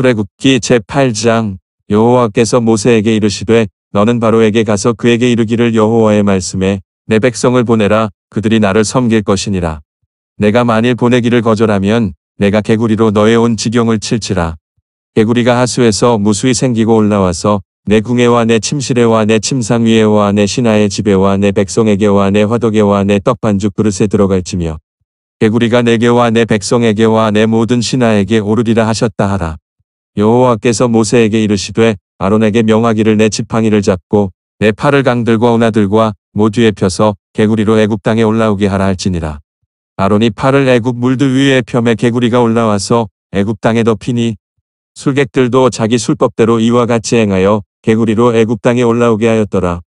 출애굽기 제8장 여호와께서 모세에게 이르시되 너는 바로에게 가서 그에게 이르기를 여호와의 말씀에 내 백성을 보내라 그들이 나를 섬길 것이니라. 내가 만일 보내기를 거절하면 내가 개구리로 너의 온 지경을 칠지라. 개구리가 하수에서 무수히 생기고 올라와서 내 궁에와 내 침실에와 내 침상 위에와 내 신하의 집에와 내 백성에게와 내 화덕에와 내 떡반죽 그릇에 들어갈지며 개구리가 내게와 내 백성에게와 내 모든 신하에게 오르리라 하셨다 하라. 여호와께서 모세에게 이르시되 아론에게 명하기를 내 지팡이를 잡고 내 팔을 강들과 운하들과 모두에 펴서 개구리로 애굽 땅에 올라오게 하라 할지니라. 아론이 팔을 애굽 물들 위에 펴매 개구리가 올라와서 애굽 땅에 덮이니 술객들도 자기 술법대로 이와 같이 행하여 개구리로 애굽 땅에 올라오게 하였더라.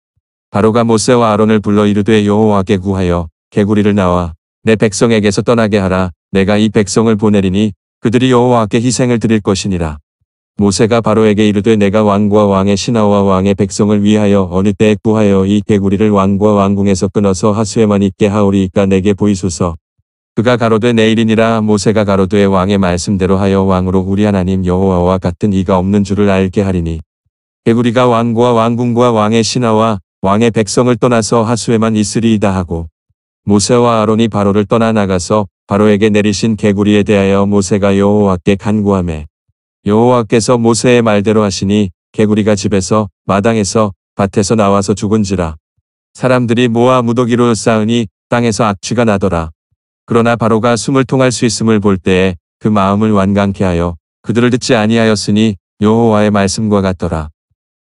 바로가 모세와 아론을 불러 이르되 여호와께 구하여 개구리를 나와 내 백성에게서 떠나게 하라 내가 이 백성을 보내리니 그들이 여호와께 희생을 드릴 것이니라. 모세가 바로에게 이르되 내가 왕과 왕의 신하와 왕의 백성을 위하여 어느 때에 구하여 이 개구리를 왕과 왕궁에서 끊어서 하수에만 있게 하오리이까 내게 보이소서. 그가 가로되 내일이니라 모세가 가로되 왕의 말씀대로 하여 왕으로 우리 하나님 여호와와 같은 이가 없는 줄을 알게 하리니. 개구리가 왕과 왕궁과 왕의 신하와 왕의 백성을 떠나서 하수에만 있으리이다 하고. 모세와 아론이 바로를 떠나 나가서 바로에게 내리신 개구리에 대하여 모세가 여호와께 간구함에 여호와께서 모세의 말대로 하시니 개구리가 집에서 마당에서 밭에서 나와서 죽은지라. 사람들이 모아 무더기로 쌓으니 땅에서 악취가 나더라. 그러나 바로가 숨을 통할 수 있음을 볼 때에 그 마음을 완강케 하여 그들을 듣지 아니하였으니 여호와의 말씀과 같더라.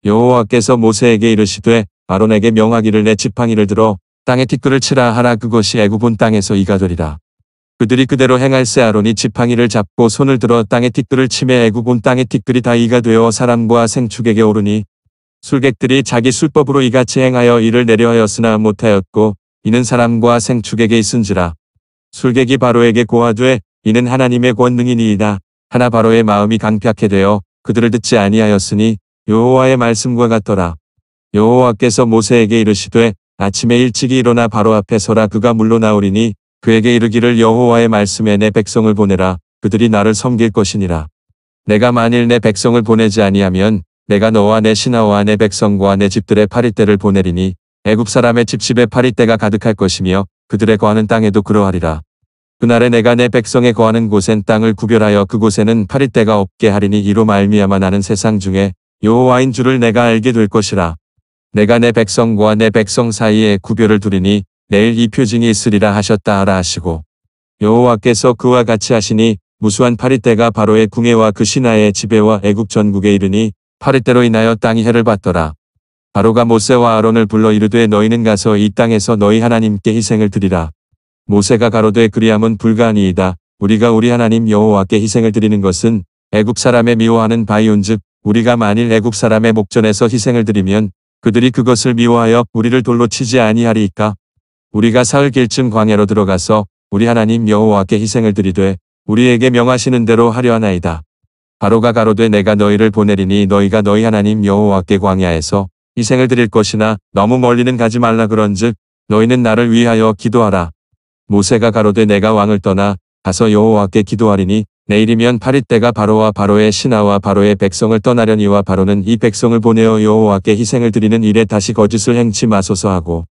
여호와께서 모세에게 이르시되 아론에게 명하기를 내 지팡이를 들어 땅에 티끌을 치라 하라 그것이 애굽은 땅에서 이가 되리라. 그들이 그대로 행할세 아론이 지팡이를 잡고 손을 들어 땅의 티들을 치매 애굽 온 땅의 티들이다 이가 되어 사람과 생축에게 오르니 술객들이 자기 술법으로 이같이 행하여 이를 내려하였으나 못하였고 이는 사람과 생축에게 있은지라 술객이 바로에게 고하되 이는 하나님의 권능이니이다 하나 바로의 마음이 강퍅해 되어 그들을 듣지 아니하였으니 여호와의 말씀과 같더라 여호와께서 모세에게 이르시되 아침에 일찍이 일어나 바로 앞에 서라 그가 물로 나오리니 그에게 이르기를 여호와의 말씀에 내 백성을 보내라 그들이 나를 섬길 것이니라. 내가 만일 내 백성을 보내지 아니하면 내가 너와 내 신하와 내 백성과 내 집들의 파리떼를 보내리니 애굽 사람의 집집에 파리떼가 가득할 것이며 그들의 거하는 땅에도 그러하리라. 그날에 내가 내 백성의 거하는 곳엔 땅을 구별하여 그곳에는 파리떼가 없게 하리니 이로 말미암아 나는 세상 중에 여호와인 줄을 내가 알게 될 것이라. 내가 내 백성과 내 백성 사이에 구별을 두리니 내일 이 표징이 있으리라 하셨다 하라 하시고 여호와께서 그와 같이 하시니 무수한 파리떼가 바로의 궁예와 그 신하의 지배와 애국 전국에 이르니 파리떼로 인하여 땅이 해를 받더라. 바로가 모세와 아론을 불러 이르되 너희는 가서 이 땅에서 너희 하나님께 희생을 드리라. 모세가 가로되 그리함은 불가하니이다. 우리가 우리 하나님 여호와께 희생을 드리는 것은 애국 사람의 미워하는 바이온즉 우리가 만일 애국 사람의 목전에서 희생을 드리면 그들이 그것을 미워하여 우리를 돌로 치지 아니하리이까. 우리가 사흘 길쯤 광야로 들어가서 우리 하나님 여호와께 희생을 드리되 우리에게 명하시는 대로 하려하나이다. 바로가 가로되 내가 너희를 보내리니 너희가 너희 하나님 여호와께 광야에서 희생을 드릴 것이나 너무 멀리는 가지 말라 그런즉 너희는 나를 위하여 기도하라. 모세가 가로되 내가 왕을 떠나 가서 여호와께 기도하리니 내일이면 파리떼가 바로와 바로의 신하와 바로의 백성을 떠나려니와 바로는 이 백성을 보내어 여호와께 희생을 드리는 일에 다시 거짓을 행치 마소서 하고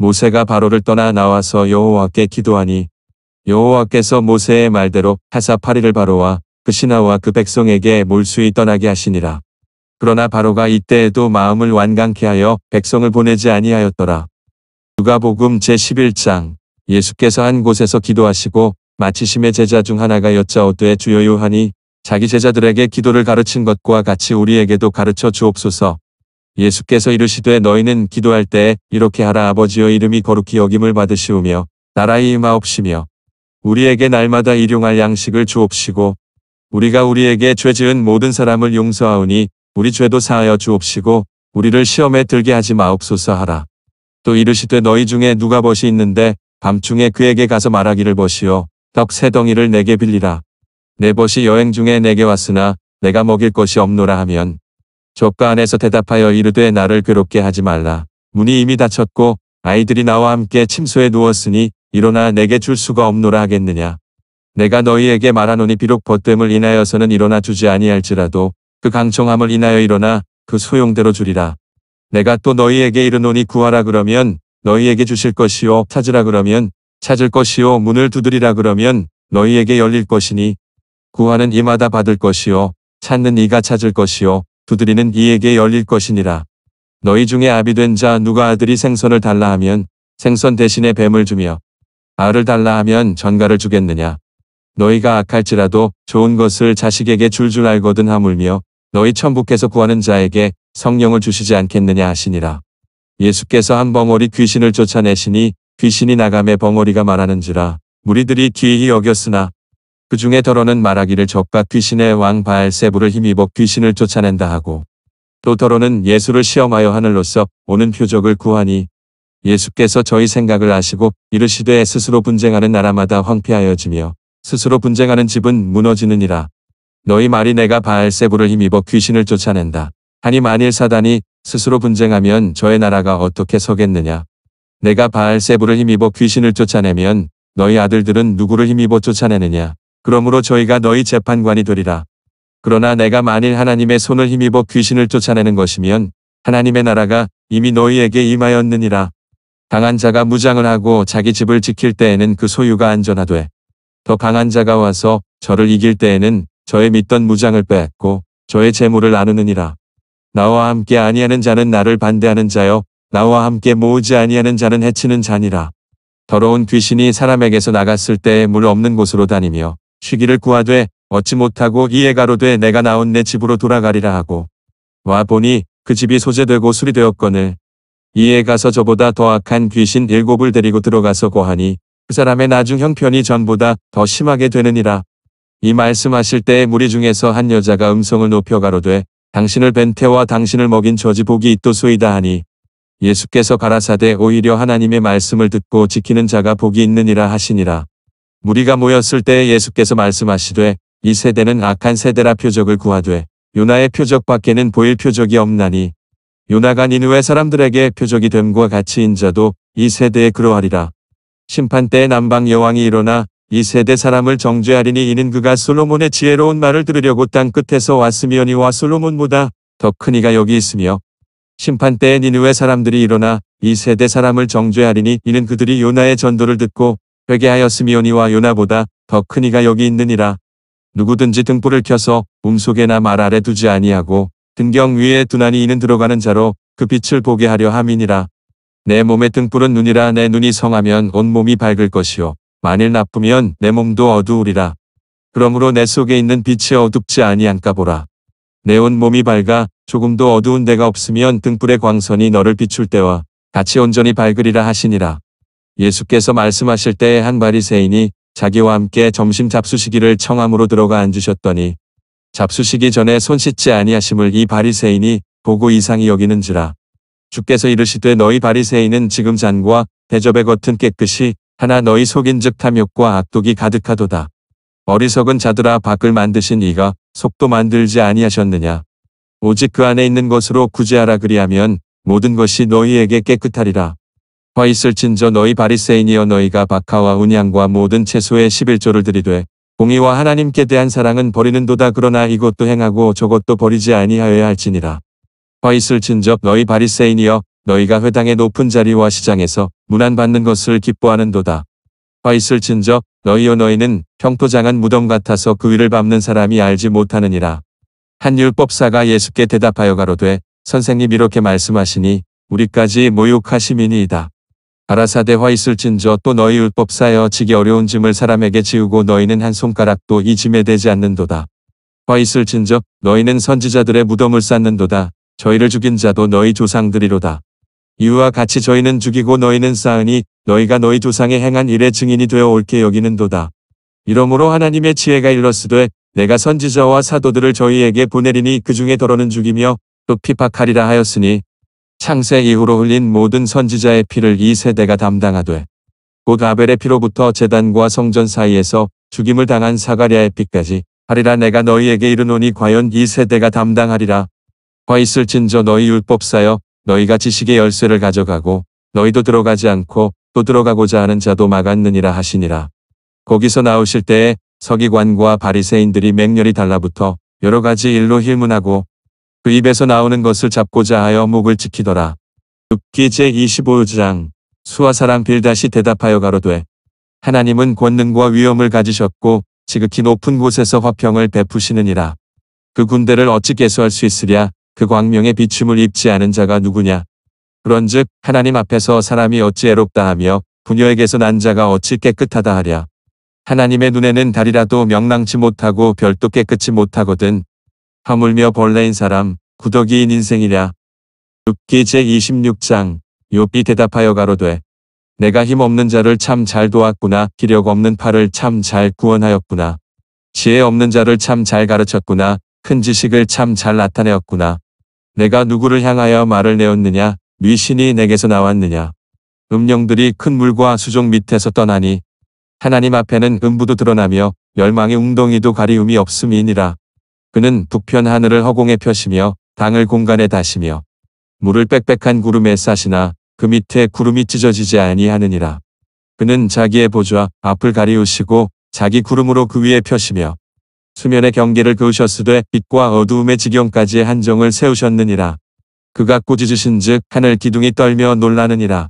모세가 바로를 떠나 나와서 여호와께 기도하니 여호와께서 모세의 말대로 하사파리를 바로와 그 신하와 그 백성에게 몰수히 떠나게 하시니라. 그러나 바로가 이때에도 마음을 완강케 하여 백성을 보내지 아니하였더라. 누가복음 제11장 예수께서 한 곳에서 기도하시고 마치심의 제자 중 하나가 여짜오되 주여 요하니 자기 제자들에게 기도를 가르친 것과 같이 우리에게도 가르쳐 주옵소서. 예수께서 이르시되 너희는 기도할 때 이렇게 하라 아버지여 이름이 거룩히 여김을 받으시오며 나라의 임하옵시며 우리에게 날마다 일용할 양식을 주옵시고 우리가 우리에게 죄 지은 모든 사람을 용서하오니 우리 죄도 사하여 주옵시고 우리를 시험에 들게 하지 마옵소서 하라. 또 이르시되 너희 중에 누가 벗이 있는데 밤중에 그에게 가서 말하기를 벗이오떡세 덩이를 내게 빌리라. 내 벗이 여행 중에 내게 왔으나 내가 먹일 것이 없노라 하면 조가 안에서 대답하여 이르되 나를 괴롭게 하지 말라. 문이 이미 닫혔고 아이들이 나와 함께 침소에 누웠으니 일어나 내게 줄 수가 없노라 하겠느냐. 내가 너희에게 말하노니 비록 벗됨을 인하여서는 일어나 주지 아니할지라도 그 강청함을 인하여 일어나 그 소용대로 주리라. 내가 또 너희에게 이르노니 구하라 그러면 너희에게 주실 것이요 찾으라 그러면 찾을 것이요 문을 두드리라 그러면 너희에게 열릴 것이니 구하는 이마다 받을 것이요 찾는 이가 찾을 것이요 두드리는 이에게 열릴 것이니라. 너희 중에 아비 된 자 누가 아들이 생선을 달라 하면 생선 대신에 뱀을 주며 알을 달라 하면 전가를 주겠느냐. 너희가 악할지라도 좋은 것을 자식에게 줄줄 알거든 하물며 너희 천부께서 구하는 자에게 성령을 주시지 않겠느냐 하시니라. 예수께서 한 벙어리 귀신을 쫓아내시니 귀신이 나감의 벙어리가 말하는지라 무리들이 귀히 여겼으나 그 중에 더러는 말하기를 적과 귀신의 왕 바알세부를 힘입어 귀신을 쫓아낸다 하고 또 더러는 예수를 시험하여 하늘로서 오는 표적을 구하니 예수께서 저희 생각을 아시고 이르시되 스스로 분쟁하는 나라마다 황폐하여지며 스스로 분쟁하는 집은 무너지느니라. 너희 말이 내가 바알세부를 힘입어 귀신을 쫓아낸다. 아니 만일 사단이 스스로 분쟁하면 저의 나라가 어떻게 서겠느냐. 내가 바알세부를 힘입어 귀신을 쫓아내면 너희 아들들은 누구를 힘입어 쫓아내느냐. 그러므로 저희가 너희 재판관이 되리라. 그러나 내가 만일 하나님의 손을 힘입어 귀신을 쫓아내는 것이면 하나님의 나라가 이미 너희에게 임하였느니라. 강한 자가 무장을 하고 자기 집을 지킬 때에는 그 소유가 안전하되 더 강한 자가 와서 저를 이길 때에는 저의 믿던 무장을 빼앗고 저의 재물을 나누느니라. 나와 함께 아니하는 자는 나를 반대하는 자여 나와 함께 모으지 아니하는 자는 해치는 자니라. 더러운 귀신이 사람에게서 나갔을 때에 물 없는 곳으로 다니며 쉬기를 구하되 얻지 못하고 이에 가로되 내가 나온 내 집으로 돌아가리라 하고 와 보니 그 집이 소재되고 수리되었거늘 이에 가서 저보다 더 악한 귀신 일곱을 데리고 들어가서 고하니 그 사람의 나중 형편이 전보다 더 심하게 되느니라 이 말씀하실 때에 무리 중에서 한 여자가 음성을 높여 가로되 당신을 벤태와 당신을 먹인 저지 복이 있도소이다 하니 예수께서 가라사대 오히려 하나님의 말씀을 듣고 지키는 자가 복이 있느니라 하시니라. 무리가 모였을 때에 예수께서 말씀하시되 이 세대는 악한 세대라 표적을 구하되 요나의 표적 밖에는 보일 표적이 없나니 요나가 니누의 사람들에게 표적이 됨과 같이 인자도 이 세대에 그러하리라. 심판 때에 남방 여왕이 일어나 이 세대 사람을 정죄하리니 이는 그가 솔로몬의 지혜로운 말을 들으려고 땅 끝에서 왔으미언이와 솔로몬보다 더 큰 이가 여기 있으며 심판 때에 니누의 사람들이 일어나 이 세대 사람을 정죄하리니 이는 그들이 요나의 전도를 듣고 회개하였 스미오니와 요나보다 더큰 이가 여기 있느니라. 누구든지 등불을 켜서 몸속에나 말 아래 두지 아니하고 등경 위에 두나니 이는 들어가는 자로 그 빛을 보게 하려 함이니라. 내 몸의 등불은 눈이라 내 눈이 성하면 온 몸이 밝을 것이요. 만일 나쁘면 내 몸도 어두우리라. 그러므로 내 속에 있는 빛이 어둡지 아니한가 보라. 내 온 몸이 밝아 조금도 어두운 데가 없으면 등불의 광선이 너를 비출 때와 같이 온전히 밝으리라 하시니라. 예수께서 말씀하실 때에 한 바리새인이 자기와 함께 점심 잡수시기를 청함으로 들어가 앉으셨더니 잡수시기 전에 손 씻지 아니하심을 이 바리새인이 보고 이상히 여기는지라. 주께서 이르시되 너희 바리새인은 지금 잔과 대접의 겉은 깨끗이 하나 너희 속인즉 탐욕과 악독이 가득하도다. 어리석은 자들아 밖을 만드신 이가 속도 만들지 아니하셨느냐. 오직 그 안에 있는 것으로 구제하라 그리하면 모든 것이 너희에게 깨끗하리라. 화 있을진저 너희 바리새인이여 너희가 박하와 운양과 모든 채소의 11조를 드리되 공의와 하나님께 대한 사랑은 버리는도다 그러나 이것도 행하고 저것도 버리지 아니하여야 할지니라. 화 있을진저 너희 바리새인이여 너희가 회당의 높은 자리와 시장에서 문안받는 것을 기뻐하는도다. 화 있을진저 너희여 너희는 평토장한 무덤 같아서 그 위를 밟는 사람이 알지 못하느니라. 한 율법사가 예수께 대답하여 가로되 선생님 이렇게 말씀하시니 우리까지 모욕하시민이이다 가라사대화 있을진저 또 너희 율법 쌓여 지기 어려운 짐을 사람에게 지우고 너희는 한 손가락도 이 짐에 대지 않는도다. 화 있을진저 너희는 선지자들의 무덤을 쌓는도다. 저희를 죽인 자도 너희 조상들이로다. 이와 같이 저희는 죽이고 너희는 쌓으니 너희가 너희 조상의 행한 일의 증인이 되어 옳게 여기는도다. 이러므로 하나님의 지혜가 일렀으되 내가 선지자와 사도들을 저희에게 보내리니 그 중에 더러는 죽이며 또 피박하리라 하였으니 창세 이후로 흘린 모든 선지자의 피를 이 세대가 담당하되 곧 아벨의 피로부터 재단과 성전 사이에서 죽임을 당한 사가랴의 피까지 하리라 내가 너희에게 이르노니 과연 이 세대가 담당하리라. 과 있을진저 너희 율법사여 너희가 지식의 열쇠를 가져가고 너희도 들어가지 않고 또 들어가고자 하는 자도 막았느니라 하시니라. 거기서 나오실 때에 서기관과 바리새인들이 맹렬히 달라붙어 여러 가지 일로 힐문하고 그 입에서 나오는 것을 잡고자 하여 목을 지키더라. 욥기 제25장 수아사랑 빌다시 대답하여 가로되 하나님은 권능과 위엄을 가지셨고 지극히 높은 곳에서 화평을 베푸시느니라. 그 군대를 어찌 개수할 수 있으랴 그 광명의 비춤을 입지 않은 자가 누구냐. 그런즉 하나님 앞에서 사람이 어찌 애롭다 하며 부녀에게서 난 자가 어찌 깨끗하다 하랴. 하나님의 눈에는 달이라도 명랑치 못하고 별도 깨끗이 못하거든 하물며 벌레인 사람 구더기인 인생이랴. 욥기 제26장 욥이 대답하여 가로되 내가 힘없는 자를 참 잘 도왔구나 기력 없는 팔을 참 잘 구원하였구나 지혜 없는 자를 참 잘 가르쳤구나 큰 지식을 참 잘 나타내었구나 내가 누구를 향하여 말을 내었느냐 미신이 내게서 나왔느냐 음령들이 큰 물과 수종 밑에서 떠나니 하나님 앞에는 음부도 드러나며 멸망의 웅덩이도 가리움이 없음이니라 그는 북편 하늘을 허공에 펴시며 당을 공간에 다시며 물을 빽빽한 구름에 싸시나 그 밑에 구름이 찢어지지 아니하느니라. 그는 자기의 보좌 앞을 가리우시고 자기 구름으로 그 위에 펴시며 수면의 경계를 그으셨으되 빛과 어두움의 지경까지의 한정을 세우셨느니라. 그가 꾸짖으신 즉 하늘 기둥이 떨며 놀라느니라.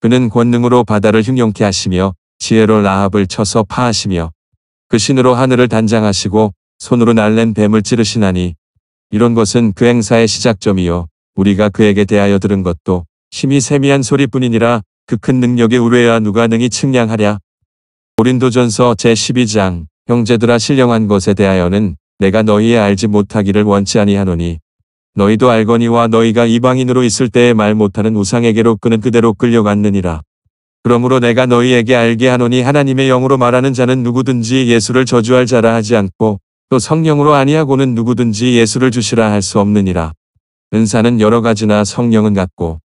그는 권능으로 바다를 흉용케 하시며 지혜로 라합을 쳐서 파하시며 그 신으로 하늘을 단장하시고 손으로 날랜 뱀을 찌르시나니 이런 것은 그 행사의 시작점이요 우리가 그에게 대하여 들은 것도 심히 세미한 소리뿐이니라 그 큰 능력에 우뢰야 누가 능히 측량하랴. 고린도전서 제12장 형제들아 신령한 것에 대하여는 내가 너희의 알지 못하기를 원치 아니하노니 너희도 알거니와 너희가 이방인으로 있을 때에 말 못하는 우상에게로 끄는 그대로 끌려갔느니라. 그러므로 내가 너희에게 알게 하노니 하나님의 영으로 말하는 자는 누구든지 예수를 저주할 자라 하지 않고 또 성령으로 아니하고는 누구든지 예수를 주시라 할 수 없느니라. 은사는 여러 가지나 성령은 같고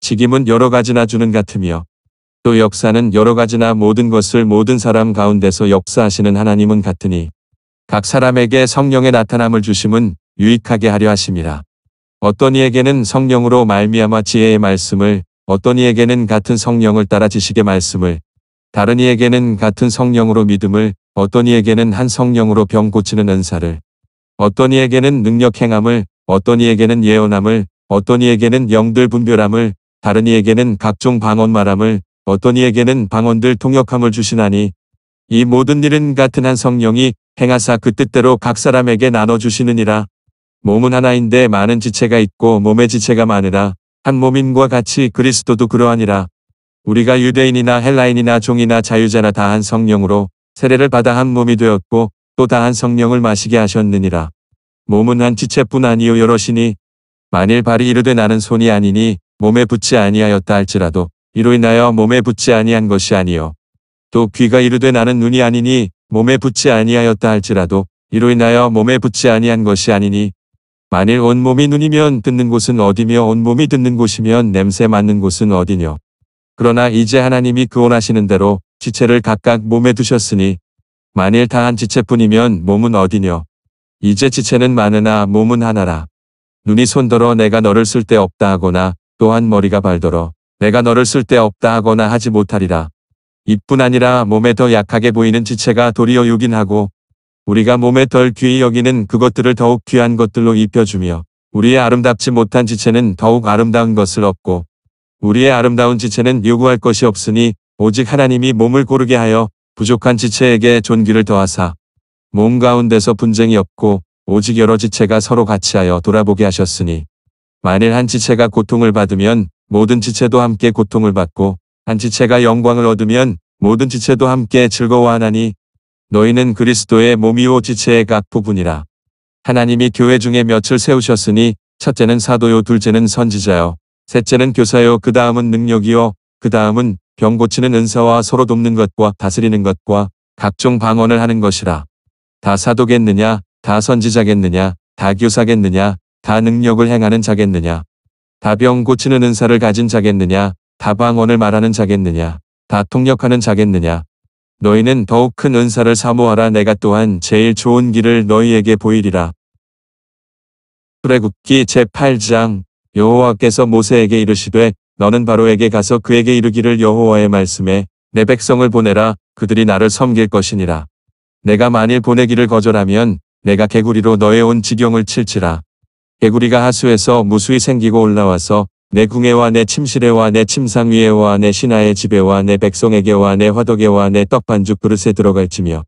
직임은 여러 가지나 주는 같으며 또 역사는 여러 가지나 모든 것을 모든 사람 가운데서 역사하시는 하나님은 같으니 각 사람에게 성령의 나타남을 주심은 유익하게 하려 하심이다 어떤 이에게는 성령으로 말미암아 지혜의 말씀을 어떤 이에게는 같은 성령을 따라 지식의 말씀을 다른 이에게는 같은 성령으로 믿음을 어떤 이에게는 한 성령으로 병 고치는 은사를, 어떤 이에게는 능력 행함을, 어떤 이에게는 예언함을, 어떤 이에게는 영들 분별함을, 다른 이에게는 각종 방언 말함을, 어떤 이에게는 방언들 통역함을 주시나니, 이 모든 일은 같은 한 성령이 행하사 그 뜻대로 각 사람에게 나눠주시느니라. 몸은 하나인데 많은 지체가 있고 몸의 지체가 많으라. 한 몸인과 같이 그리스도도 그러하니라. 우리가 유대인이나 헬라인이나 종이나 자유자나 다 한 성령으로 세례를 받아 한 몸이 되었고 또 다 한 성령을 마시게 하셨느니라. 몸은 한 지체뿐 아니요 여럿이니 만일 발이 이르되 나는 손이 아니니 몸에 붙지 아니하였다 할지라도 이로 인하여 몸에 붙지 아니한 것이 아니요 또 귀가 이르되 나는 눈이 아니니 몸에 붙지 아니하였다 할지라도 이로 인하여 몸에 붙지 아니한 것이 아니니 만일 온 몸이 눈이면 듣는 곳은 어디며 온 몸이 듣는 곳이면 냄새 맡는 곳은 어디뇨 그러나 이제 하나님이 그 원하시는 대로 지체를 각각 몸에 두셨으니 만일 다한 지체뿐이면 몸은 어디냐 이제 지체는 많으나 몸은 하나라. 눈이 손더러 내가 너를 쓸데없다 하거나 또한 머리가 발더러 내가 너를 쓸데없다 하거나 하지 못하리라. 이뿐 아니라 몸에 더 약하게 보이는 지체가 도리어 유긴하고 우리가 몸에 덜 귀히 여기는 그것들을 더욱 귀한 것들로 입혀주며 우리의 아름답지 못한 지체는 더욱 아름다운 것을 얻고 우리의 아름다운 지체는 요구할 것이 없으니 오직 하나님이 몸을 고르게 하여 부족한 지체에게 존귀를 더하사 몸 가운데서 분쟁이 없고 오직 여러 지체가 서로 같이하여 돌아보게 하셨으니 만일 한 지체가 고통을 받으면 모든 지체도 함께 고통을 받고 한 지체가 영광을 얻으면 모든 지체도 함께 즐거워하나니 너희는 그리스도의 몸이요 지체의 각 부분이라 하나님이 교회 중에 몇을 세우셨으니 첫째는 사도요 둘째는 선지자요 셋째는 교사요 그 다음은 능력이요 그 다음은 병 고치는 은사와 서로 돕는 것과 다스리는 것과 각종 방언을 하는 것이라. 다 사도겠느냐 다 선지자겠느냐 다 교사겠느냐 다 능력을 행하는 자겠느냐 다 병 고치는 은사를 가진 자겠느냐 다 방언을 말하는 자겠느냐 다 통역하는 자겠느냐 너희는 더욱 큰 은사를 사모하라 내가 또한 제일 좋은 길을 너희에게 보이리라. 출애굽기 제8장 여호와께서 모세에게 이르시되 너는 바로에게 가서 그에게 이르기를 여호와의 말씀에 내 백성을 보내라 그들이 나를 섬길 것이니라. 내가 만일 보내기를 거절하면 내가 개구리로 너의 온 지경을 칠지라. 개구리가 하수에서 무수히 생기고 올라와서 내 궁에와 내 침실에와 내 침상 위에와 내 신하의 집에와 내 백성에게와 내 화덕에와 내 떡반죽 그릇에 들어갈지며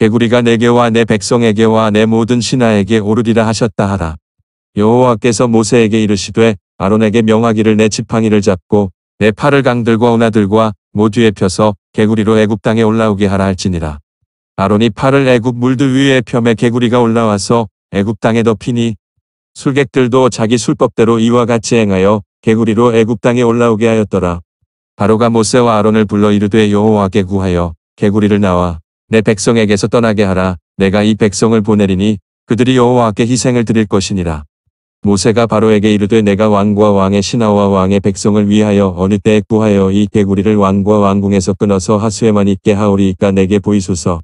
개구리가 내게와 내 백성에게와 내 모든 신하에게 오르리라 하셨다 하라. 여호와께서 모세에게 이르시되 아론에게 명하기를 내 지팡이를 잡고 내 팔을 강들과 오하들과 모두에 펴서 개구리로 애굽 땅에 올라오게 하라 할지니라. 아론이 팔을 애굽 물들 위에 펴매 개구리가 올라와서 애굽 땅에 덮이니 술객들도 자기 술법대로 이와 같이 행하여 개구리로 애굽 땅에 올라오게 하였더라. 바로가 모세와 아론을 불러 이르되 여호와께 구하여 개구리를 나와 내 백성에게서 떠나게 하라 내가 이 백성을 보내리니 그들이 여호와께 희생을 드릴 것이니라. 모세가 바로에게 이르되 내가 왕과 왕의 신하와 왕의 백성을 위하여 어느 때에 구하여 이 개구리를 왕과 왕궁에서 끊어서 하수에만 있게 하오리이까 내게 보이소서.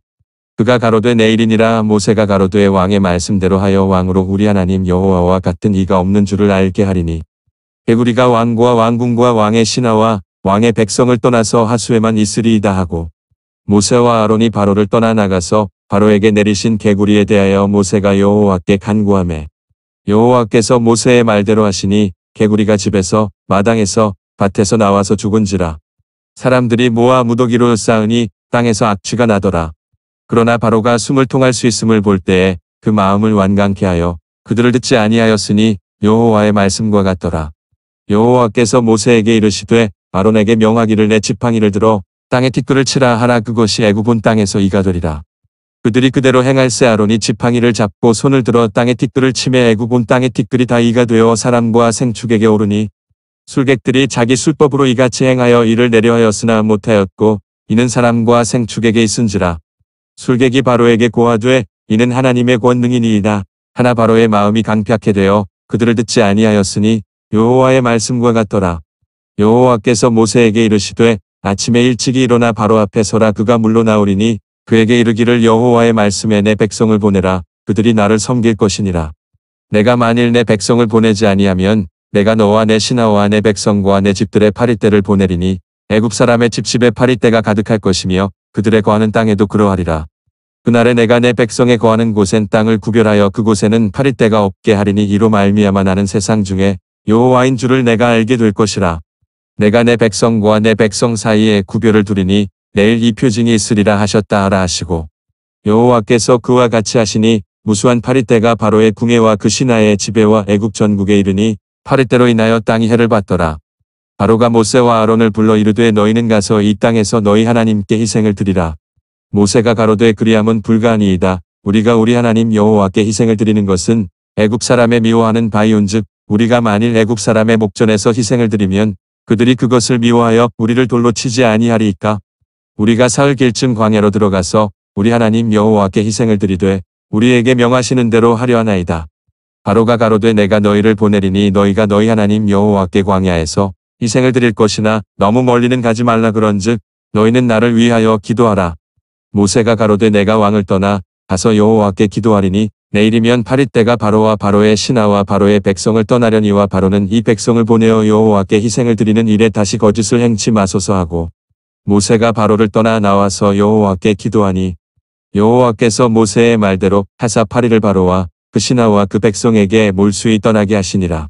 그가 가로되 내일이니라 모세가 가로되 왕의 말씀대로 하여 왕으로 우리 하나님 여호와와 같은 이가 없는 줄을 알게 하리니. 개구리가 왕과 왕궁과 왕의 신하와 왕의 백성을 떠나서 하수에만 있으리이다 하고. 모세와 아론이 바로를 떠나 나가서 바로에게 내리신 개구리에 대하여 모세가 여호와께 간구함에 여호와께서 모세의 말대로 하시니 개구리가 집에서 마당에서 밭에서 나와서 죽은지라. 사람들이 모아 무더기로 쌓으니 땅에서 악취가 나더라. 그러나 바로가 숨을 통할 수 있음을 볼 때에 그 마음을 완강케 하여 그들을 듣지 아니하였으니 여호와의 말씀과 같더라. 여호와께서 모세에게 이르시되 아론에게 명하기를 내 지팡이를 들어 땅에 티끌을 치라 하라 그것이 애굽온 땅에서 이가 되리라. 그들이 그대로 행할세 아론이 지팡이를 잡고 손을 들어 땅의 틱들을 치매 애굽 온 땅의 틱들이 다 이가 되어 사람과 생축에게 오르니 술객들이 자기 술법으로 이같이 행하여 이를 내려하였으나 못하였고 이는 사람과 생축에게 있은지라 술객이 바로에게 고하되 이는 하나님의 권능이니이다 하나 바로의 마음이 강퍅하게 되어 그들을 듣지 아니하였으니 여호와의 말씀과 같더라 여호와께서 모세에게 이르시되 아침에 일찍이 일어나 바로 앞에 서라 그가 물로 나오리니 그에게 이르기를 여호와의 말씀에 내 백성을 보내라 그들이 나를 섬길 것이니라. 내가 만일 내 백성을 보내지 아니하면 내가 너와 내 신하와 내 백성과 내 집들의 파리떼를 보내리니 애굽 사람의 집집에 파리떼가 가득할 것이며 그들의 거하는 땅에도 그러하리라. 그날에 내가 내 백성의 거하는 곳엔 땅을 구별하여 그곳에는 파리떼가 없게 하리니 이로 말미암아 나는 세상 중에 여호와인 줄을 내가 알게 될 것이라. 내가 내 백성과 내 백성 사이에 구별을 두리니 내일 이 표징이 있으리라 하셨다 하라 하시고 여호와께서 그와 같이 하시니 무수한 파리떼가 바로의 궁예와 그 신하의 지배와 애국 전국에 이르니 파리떼로 인하여 땅이 해를 받더라. 바로가 모세와 아론을 불러 이르되 너희는 가서 이 땅에서 너희 하나님께 희생을 드리라. 모세가 가로되 그리함은 불가하니이다. 우리가 우리 하나님 여호와께 희생을 드리는 것은 애국 사람의 미워하는 바이온즉 우리가 만일 애국 사람의 목전에서 희생을 드리면 그들이 그것을 미워하여 우리를 돌로 치지 아니하리이까. 우리가 사흘 길쯤 광야로 들어가서 우리 하나님 여호와께 희생을 드리되 우리에게 명하시는 대로 하려 하나이다. 바로가 가로되 내가 너희를 보내리니 너희가 너희 하나님 여호와께 광야에서 희생을 드릴 것이나 너무 멀리는 가지 말라 그런즉 너희는 나를 위하여 기도하라. 모세가 가로되 내가 왕을 떠나 가서 여호와께 기도하리니 내일이면 파리떼가 바로와 바로의 신하와 바로의 백성을 떠나려니와 바로는 이 백성을 보내어 여호와께 희생을 드리는 일에 다시 거짓을 행치 마소서 하고 모세가 바로를 떠나 나와서 여호와께 기도하니 여호와께서 모세의 말대로 하사파리를 바로와 그 신하와 그 백성에게 몰수히 떠나게 하시니라.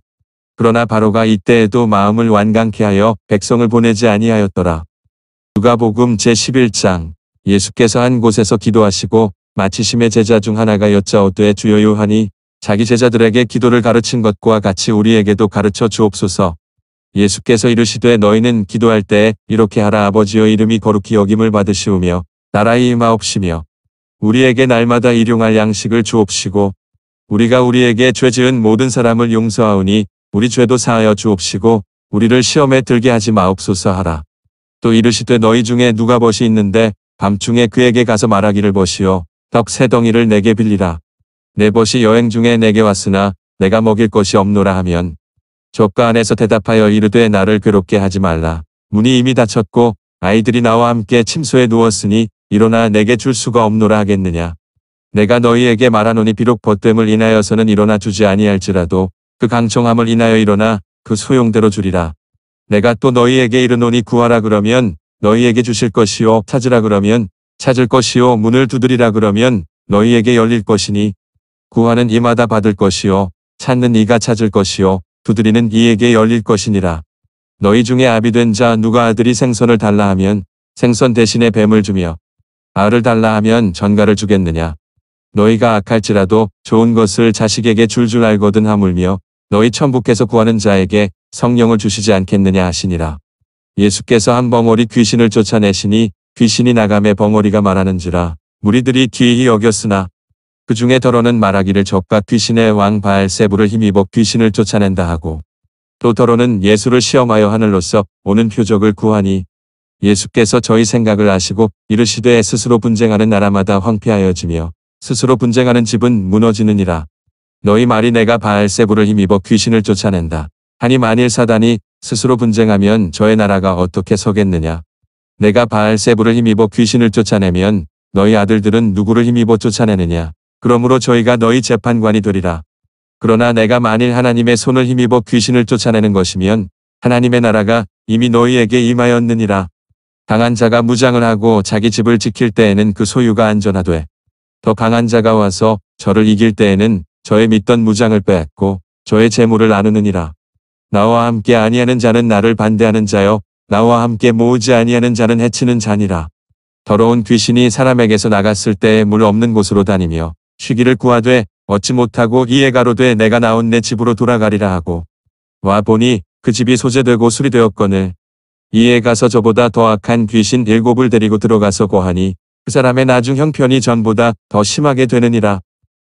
그러나 바로가 이때에도 마음을 완강케 하여 백성을 보내지 아니하였더라. 누가복음 제11장 예수께서 한 곳에서 기도하시고 마치심의 제자 중 하나가 여짜오되 주여 요한이 자기 제자들에게 기도를 가르친 것과 같이 우리에게도 가르쳐 주옵소서 예수께서 이르시되 너희는 기도할 때 이렇게 하라 아버지여 이름이 거룩히 여김을 받으시오며 나라의 임하옵시며 우리에게 날마다 일용할 양식을 주옵시고 우리가 우리에게 죄 지은 모든 사람을 용서하오니 우리 죄도 사하여 주옵시고 우리를 시험에 들게 하지 마옵소서 하라. 또 이르시되 너희 중에 누가 벗이 있는데 밤중에 그에게 가서 말하기를 벗이요 떡세 덩이를 내게 빌리라. 내 벗이 여행 중에 내게 왔으나 내가 먹일 것이 없노라 하면 조가 안에서 대답하여 이르되 나를 괴롭게 하지 말라. 문이 이미 닫혔고 아이들이 나와 함께 침소에 누웠으니 일어나 내게 줄 수가 없노라 하겠느냐. 내가 너희에게 말하노니 비록 벗됨을 인하여서는 일어나 주지 아니할지라도 그 강청함을 인하여 일어나 그 소용대로 주리라. 내가 또 너희에게 이르노니 구하라 그러면 너희에게 주실 것이요 찾으라 그러면 찾을 것이요 문을 두드리라 그러면 너희에게 열릴 것이니 구하는 이마다 받을 것이요 찾는 이가 찾을 것이요 두드리는 이에게 열릴 것이니라. 너희 중에 아비 된 자 누가 아들이 생선을 달라 하면 생선 대신에 뱀을 주며 알을 달라 하면 전가를 주겠느냐. 너희가 악할지라도 좋은 것을 자식에게 줄줄 알거든 하물며 너희 천부께서 구하는 자에게 성령을 주시지 않겠느냐 하시니라. 예수께서 한 벙어리 귀신을 쫓아내시니 귀신이 나감에 벙어리가 말하는지라 무리들이 귀히 여겼으나 그 중에 더러는 말하기를 적과 귀신의 왕 바알세부를 힘입어 귀신을 쫓아낸다 하고 또 더러는 예수를 시험하여 하늘로서 오는 표적을 구하니 예수께서 저희 생각을 아시고 이르시되 스스로 분쟁하는 나라마다 황폐하여지며 스스로 분쟁하는 집은 무너지느니라. 너희 말이 내가 바알세부를 힘입어 귀신을 쫓아낸다. 아니 만일 사단이 스스로 분쟁하면 저의 나라가 어떻게 서겠느냐. 내가 바알세부를 힘입어 귀신을 쫓아내면 너희 아들들은 누구를 힘입어 쫓아내느냐. 그러므로 저희가 너희 재판관이 되리라. 그러나 내가 만일 하나님의 손을 힘입어 귀신을 쫓아내는 것이면 하나님의 나라가 이미 너희에게 임하였느니라. 강한 자가 무장을 하고 자기 집을 지킬 때에는 그 소유가 안전하되 더 강한 자가 와서 저를 이길 때에는 저의 믿던 무장을 빼앗고 저의 재물을 나누느니라. 나와 함께 아니하는 자는 나를 반대하는 자요 나와 함께 모으지 아니하는 자는 해치는 자니라. 더러운 귀신이 사람에게서 나갔을 때에 물 없는 곳으로 다니며 쉬기를 구하되 얻지 못하고 이에 가로되 내가 나온 내 집으로 돌아가리라 하고 와 보니 그 집이 소재되고 수리되었거늘 이에 가서 저보다 더 악한 귀신 일곱을 데리고 들어가서 고하니 그 사람의 나중 형편이 전보다 더 심하게 되느니라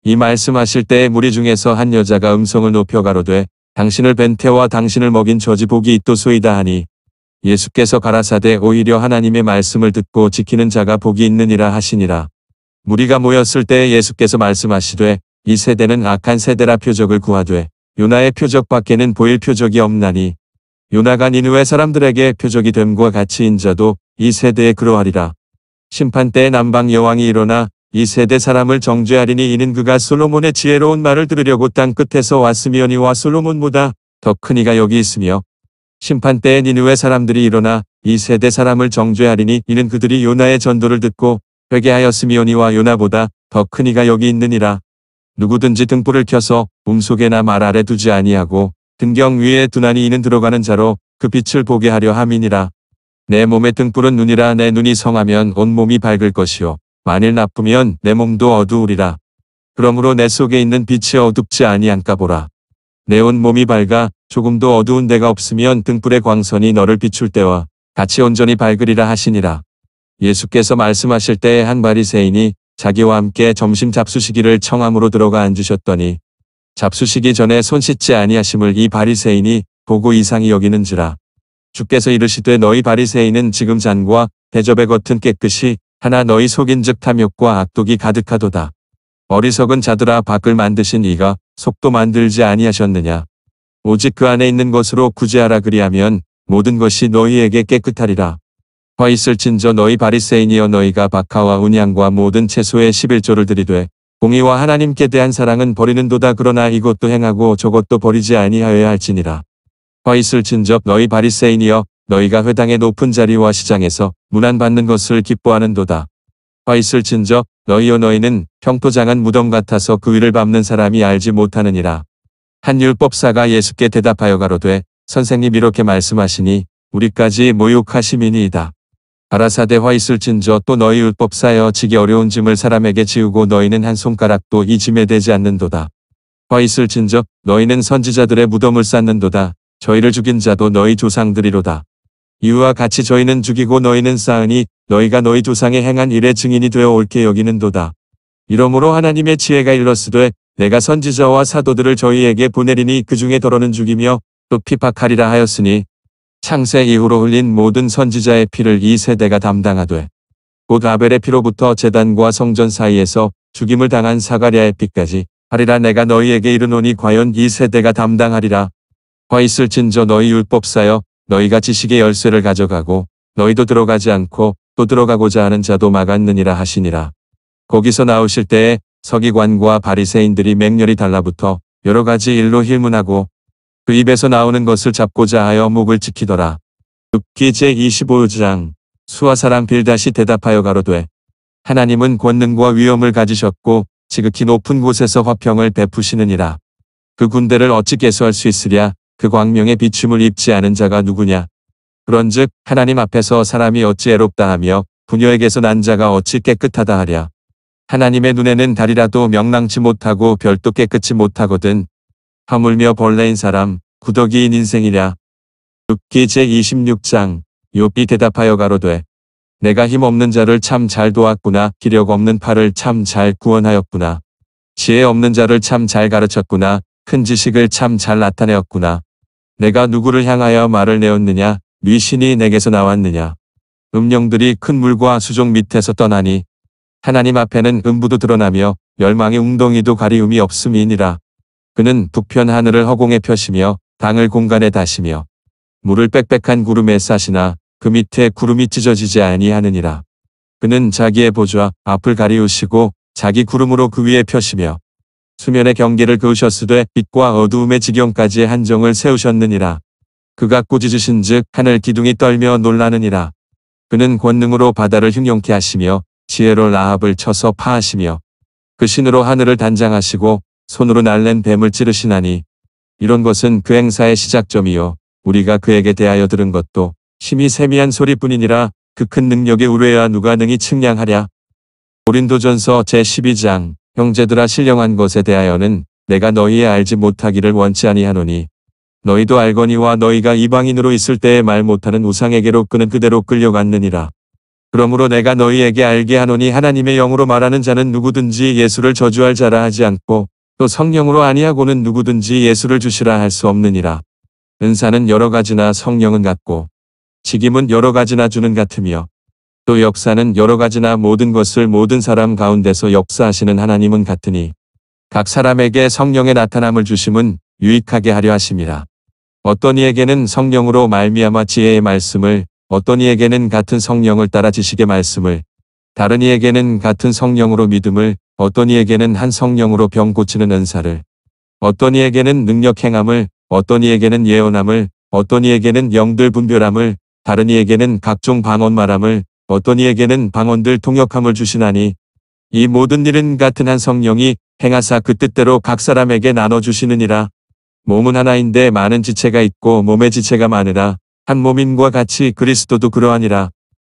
이 말씀하실 때에 무리 중에서 한 여자가 음성을 높여 가로되 당신을 벤테와 당신을 먹인 저지 복이 있도소이다 하니 예수께서 가라사대 오히려 하나님의 말씀을 듣고 지키는 자가 복이 있느니라 하시니라. 무리가 모였을 때에 예수께서 말씀하시되 이 세대는 악한 세대라 표적을 구하되 요나의 표적 밖에는 보일 표적이 없나니 요나가 니누의 사람들에게 표적이 됨과 같이 인자도 이 세대에 그러하리라. 심판 때에 남방 여왕이 일어나 이 세대 사람을 정죄하리니 이는 그가 솔로몬의 지혜로운 말을 들으려고 땅 끝에서 왔으미언이와 솔로몬보다 더 큰 이가 여기 있으며 심판 때에 니누의 사람들이 일어나 이 세대 사람을 정죄하리니 이는 그들이 요나의 전도를 듣고 회개하였 스미오니와 요나보다 더 큰 이가 여기 있느니라. 누구든지 등불을 켜서 몸속에나 말 아래 두지 아니하고 등경 위에 두나니 이는 들어가는 자로 그 빛을 보게 하려 함이니라. 내 몸의 등불은 눈이라 내 눈이 성하면 온 몸이 밝을 것이요. 만일 나쁘면 내 몸도 어두우리라. 그러므로 내 속에 있는 빛이 어둡지 아니한가 보라. 내 온 몸이 밝아 조금도 어두운 데가 없으면 등불의 광선이 너를 비출 때와 같이 온전히 밝으리라 하시니라. 예수께서 말씀하실 때에 한 바리새인이 자기와 함께 점심 잡수시기를 청함으로 들어가 앉으셨더니 잡수시기 전에 손 씻지 아니하심을 이 바리새인이 보고 이상히 여기는지라. 주께서 이르시되 너희 바리새인은 지금 잔과 대접의 겉은 깨끗이 하나 너희 속인즉 탐욕과 악독이 가득하도다. 어리석은 자들아 밖을 만드신 이가 속도 만들지 아니하셨느냐. 오직 그 안에 있는 것으로 구제하라 그리하면 모든 것이 너희에게 깨끗하리라. 화 있을진저 너희 바리새인이여 너희가 박하와 운양과 모든 채소의 11조를 들이되 공의와 하나님께 대한 사랑은 버리는도다 그러나 이것도 행하고 저것도 버리지 아니하여야 할지니라. 화 있을진저 너희 바리새인이여 너희가 회당의 높은 자리와 시장에서 문안 받는 것을 기뻐하는도다. 화 있을진저 너희여 너희는 평토장한 무덤 같아서 그 위를 밟는 사람이 알지 못하느니라. 한 율법사가 예수께 대답하여 가로되 선생님 이렇게 말씀하시니 우리까지 모욕하심이이다 아라사대화 있을진저 또 너희 율법 사여 지기 어려운 짐을 사람에게 지우고 너희는 한 손가락도 이 짐에 대지 않는도다. 화 있을진저 너희는 선지자들의 무덤을 쌓는도다. 저희를 죽인 자도 너희 조상들이로다. 이와 같이 저희는 죽이고 너희는 쌓으니 너희가 너희 조상에 행한 일의 증인이 되어 옳게 여기는도다. 이러므로 하나님의 지혜가 일렀으되 내가 선지자와 사도들을 저희에게 보내리니 그 중에 더러는 죽이며 또 피박하리라 하였으니 창세 이후로 흘린 모든 선지자의 피를 이 세대가 담당하되 곧 아벨의 피로부터 재단과 성전 사이에서 죽임을 당한 사가랴의 피까지 하리라 내가 너희에게 이르노니 과연 이 세대가 담당하리라 화 있을진저 너희 율법사여 너희가 지식의 열쇠를 가져가고 너희도 들어가지 않고 또 들어가고자 하는 자도 막았느니라 하시니라 거기서 나오실 때에 서기관과 바리새인들이 맹렬히 달라붙어 여러 가지 일로 힐문하고 그 입에서 나오는 것을 잡고자 하여 목을 지키더라. 6기 제25장 수아사랑 빌다시 대답하여 가로되 하나님은 권능과 위엄을 가지셨고 지극히 높은 곳에서 화평을 베푸시느니라. 그 군대를 어찌 개수할 수 있으랴 그 광명의 비춤을 입지 않은 자가 누구냐. 그런즉 하나님 앞에서 사람이 어찌 애롭다 하며 부녀에게서 난 자가 어찌 깨끗하다 하랴. 하나님의 눈에는 달이라도 명랑치 못하고 별도 깨끗이 못하거든 하물며 벌레인 사람 구더기인 인생이랴. 욥기 제26장 욥이 대답하여 가로되 내가 힘없는 자를 참 잘 도왔구나 기력 없는 팔을 참 잘 구원하였구나 지혜 없는 자를 참 잘 가르쳤구나 큰 지식을 참 잘 나타내었구나 내가 누구를 향하여 말을 내었느냐 위신이 내게서 나왔느냐 음령들이 큰 물과 수종 밑에서 떠나니 하나님 앞에는 음부도 드러나며 멸망의 웅덩이도 가리움이 없음이니라. 그는 북편 하늘을 허공에 펴시며 당을 공간에 다시며 물을 빽빽한 구름에 싸시나 그 밑에 구름이 찢어지지 아니하느니라. 그는 자기의 보좌 앞을 가리우시고 자기 구름으로 그 위에 펴시며 수면의 경계를 그으셨으되 빛과 어두움의 지경까지의 한정을 세우셨느니라. 그가 꾸짖으신 즉 하늘 기둥이 떨며 놀라느니라. 그는 권능으로 바다를 흉용케 하시며 지혜로 라합을 쳐서 파하시며 그 신으로 하늘을 단장하시고 손으로 날랜 뱀을 찌르시나니 이런 것은 그 행사의 시작점이요 우리가 그에게 대하여 들은 것도 심히 세미한 소리뿐이니라 그 큰 능력에 우뢰야 누가 능히 측량하랴. 고린도전서 제12장 형제들아 신령한 것에 대하여는 내가 너희의 알지 못하기를 원치 아니하노니 너희도 알거니와 너희가 이방인으로 있을 때에 말 못하는 우상에게로 끄는 그대로 끌려갔느니라. 그러므로 내가 너희에게 알게 하노니 하나님의 영으로 말하는 자는 누구든지 예수를 저주할 자라 하지 않고 또 성령으로 아니하고는 누구든지 예수를 주시라 할 수 없느니라. 은사는 여러 가지나 성령은 같고 직임은 여러 가지나 주는 같으며 또 역사는 여러 가지나 모든 것을 모든 사람 가운데서 역사하시는 하나님은 같으니 각 사람에게 성령의 나타남을 주심은 유익하게 하려 하십니다 어떤 이에게는 성령으로 말미암아 지혜의 말씀을 어떤 이에게는 같은 성령을 따라 지식의 말씀을 다른 이에게는 같은 성령으로 믿음을 어떤 이에게는 한 성령으로 병 고치는 은사를, 어떤 이에게는 능력 행함을, 어떤 이에게는 예언함을, 어떤 이에게는 영들 분별함을, 다른 이에게는 각종 방언 말함을, 어떤 이에게는 방언들 통역함을 주시나니 이 모든 일은 같은 한 성령이 행하사 그 뜻대로 각 사람에게 나눠주시느니라. 몸은 하나인데 많은 지체가 있고 몸의 지체가 많으라. 한 몸인과 같이 그리스도도 그러하니라.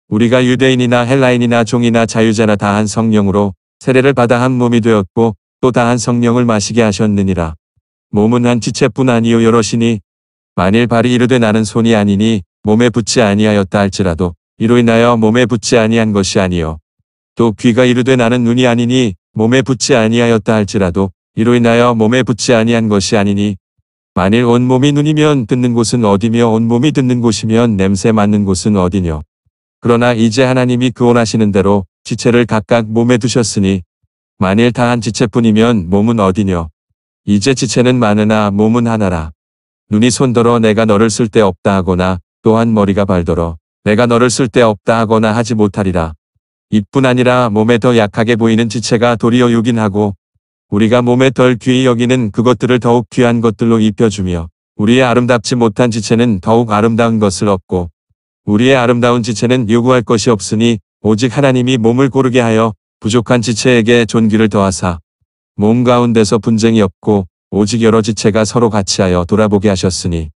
우리가 유대인이나 헬라인이나 종이나 자유자나 다 한 성령으로 세례를 받아 한 몸이 되었고 또 다 한 성령을 마시게 하셨느니라. 몸은 한 지체뿐 아니요 여럿이니 만일 발이 이르되 나는 손이 아니니 몸에 붙지 아니하였다 할지라도 이로 인하여 몸에 붙지 아니한 것이 아니요 또 귀가 이르되 나는 눈이 아니니 몸에 붙지 아니하였다 할지라도 이로 인하여 몸에 붙지 아니한 것이 아니니 만일 온몸이 눈이면 듣는 곳은 어디며 온몸이 듣는 곳이면 냄새 맡는 곳은 어디뇨 그러나 이제 하나님이 그 원하시는 대로 지체를 각각 몸에 두셨으니 만일 다한 지체뿐이면 몸은 어디냐 이제 지체는 많으나 몸은 하나라. 눈이 손더러 내가 너를 쓸데없다 하거나 또한 머리가 발더러 내가 너를 쓸데없다 하거나 하지 못하리라. 이뿐 아니라 몸에 더 약하게 보이는 지체가 도리어 유긴하고 우리가 몸에 덜 귀히 여기는 그것들을 더욱 귀한 것들로 입혀주며 우리의 아름답지 못한 지체는 더욱 아름다운 것을 얻고 우리의 아름다운 지체는 요구할 것이 없으니 오직 하나님이 몸을 고르게 하여 부족한 지체에게 존귀를 더하사 몸 가운데서 분쟁이 없고 오직 여러 지체가 서로 같이 하여 돌아보게 하셨으니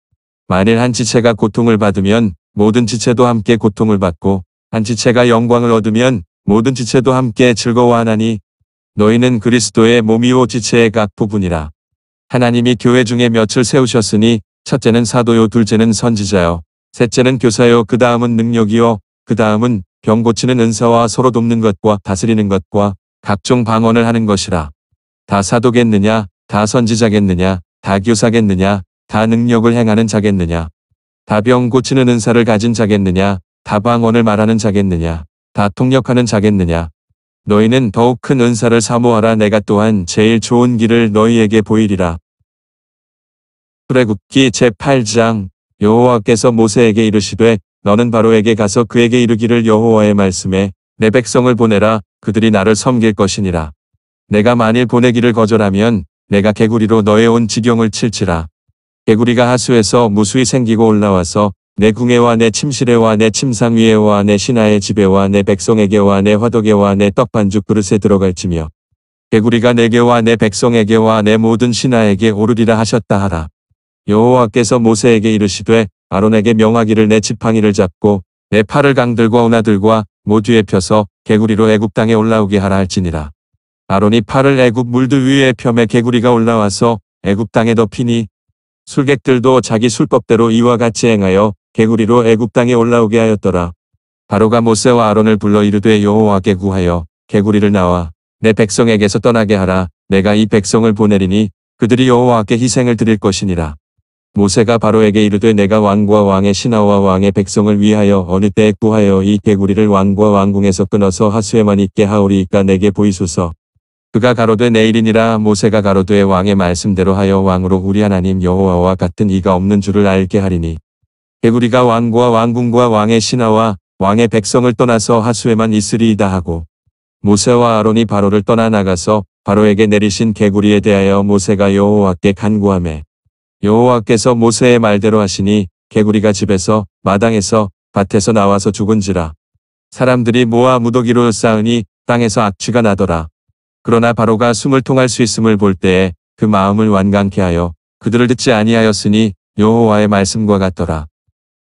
만일 한 지체가 고통을 받으면 모든 지체도 함께 고통을 받고 한 지체가 영광을 얻으면 모든 지체도 함께 즐거워하나니 너희는 그리스도의 몸이요 지체의 각 부분이라. 하나님이 교회 중에 몇을 세우셨으니 첫째는 사도요 둘째는 선지자요 셋째는 교사요 그 다음은 능력이요 그 다음은 병 고치는 은사와 서로 돕는 것과 다스리는 것과 각종 방언을 하는 것이라. 다 사도겠느냐 다 선지자겠느냐 다 교사겠느냐 다 능력을 행하는 자겠느냐 다 병 고치는 은사를 가진 자겠느냐 다 방언을 말하는 자겠느냐 다 통역하는 자겠느냐 너희는 더욱 큰 은사를 사모하라 내가 또한 제일 좋은 길을 너희에게 보이리라. 출애굽기 제8장 여호와께서 모세에게 이르시되 너는 바로에게 가서 그에게 이르기를 여호와의 말씀에 내 백성을 보내라 그들이 나를 섬길 것이니라. 내가 만일 보내기를 거절하면 내가 개구리로 너의 온 지경을 칠치라 개구리가 하수에서 무수히 생기고 올라와서 내 궁에와 내 침실에와 내 침상 위에와 내 신하의 집에와 내 백성에게와 내 화덕에와 내 떡반죽 그릇에 들어갈지며 개구리가 내게와 내 백성에게와 내 모든 신하에게 오르리라 하셨다 하라. 여호와께서 모세에게 이르시되 아론에게 명하기를 내 지팡이를 잡고 내 팔을 강들과 오나들과 모두에 펴서 개구리로 애굽 땅에 올라오게 하라 할지니라. 아론이 팔을 애굽 물들 위에 펴매 개구리가 올라와서 애굽 땅에 덮이니 술객들도 자기 술법대로 이와 같이 행하여 개구리로 애굽 땅에 올라오게 하였더라. 바로가 모세와 아론을 불러 이르되 여호와께 구하여 개구리를 나와 내 백성에게서 떠나게 하라 내가 이 백성을 보내리니 그들이 여호와께 희생을 드릴 것이니라. 모세가 바로에게 이르되 내가 왕과 왕의 신하와 왕의 백성을 위하여 어느 때에 구하여 이 개구리를 왕과 왕궁에서 끊어서 하수에만 있게 하오리이까 내게 보이소서. 그가 가로되 내일이니라 모세가 가로되 왕의 말씀대로 하여 왕으로 우리 하나님 여호와와 같은 이가 없는 줄을 알게 하리니. 개구리가 왕과 왕궁과 왕의 신하와 왕의 백성을 떠나서 하수에만 있으리이다 하고. 모세와 아론이 바로를 떠나 나가서 바로에게 내리신 개구리에 대하여 모세가 여호와께 간구함에 여호와께서 모세의 말대로 하시니 개구리가 집에서 마당에서 밭에서 나와서 죽은지라. 사람들이 모아 무더기로 쌓으니 땅에서 악취가 나더라. 그러나 바로가 숨을 통할 수 있음을 볼 때에 그 마음을 완강케 하여 그들을 듣지 아니하였으니 여호와의 말씀과 같더라.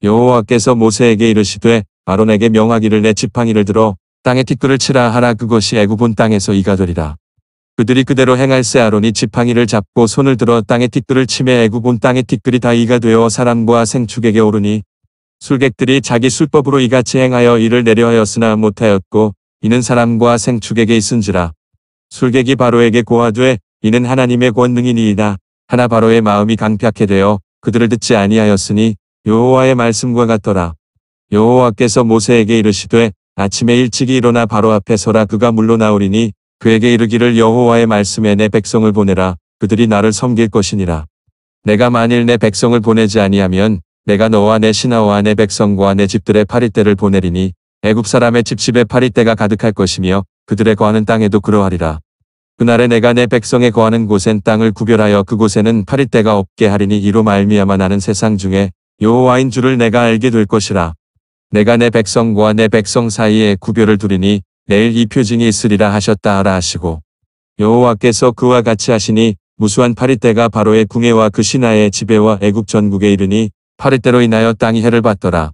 여호와께서 모세에게 이르시되 아론에게 명하기를 내 지팡이를 들어 땅에 티끌을 치라 하라 그것이 애굽은 땅에서 이가 되리라. 그들이 그대로 행할세 아론이 지팡이를 잡고 손을 들어 땅의 틱들을 치매 애굽 은 땅의 틱들이 다 이가 되어 사람과 생축에게 오르니 술객들이 자기 술법으로 이같이 행하여 이를 내려하였으나 못하였고 이는 사람과 생축에게 있은지라 술객이 바로에게 고하되 이는 하나님의 권능이니이다 하나 바로의 마음이 강퍅해 되어 그들을 듣지 아니하였으니 여호와의 말씀과 같더라 여호와께서 모세에게 이르시되 아침에 일찍이 일어나 바로 앞에 서라 그가 물로 나오리니 그에게 이르기를 여호와의 말씀에 내 백성을 보내라 그들이 나를 섬길 것이니라 내가 만일 내 백성을 보내지 아니하면 내가 너와 내 신하와 내 백성과 내 집들의 파리떼를 보내리니 애굽 사람의 집집에 파리떼가 가득할 것이며 그들의 거하는 땅에도 그러하리라 그날에 내가 내 백성의 거하는 곳엔 땅을 구별하여 그곳에는 파리떼가 없게 하리니 이로 말미암아 나는 세상 중에 여호와인 줄을 내가 알게 될 것이라. 내가 내 백성과 내 백성 사이에 구별을 두리니 내일 이 표징이 있으리라 하셨다 하라 하시고 여호와께서 그와 같이 하시니 무수한 파리떼가 바로의 궁예와 그 신하의 지배와 애국 전국에 이르니 파리떼로 인하여 땅이 해를 받더라.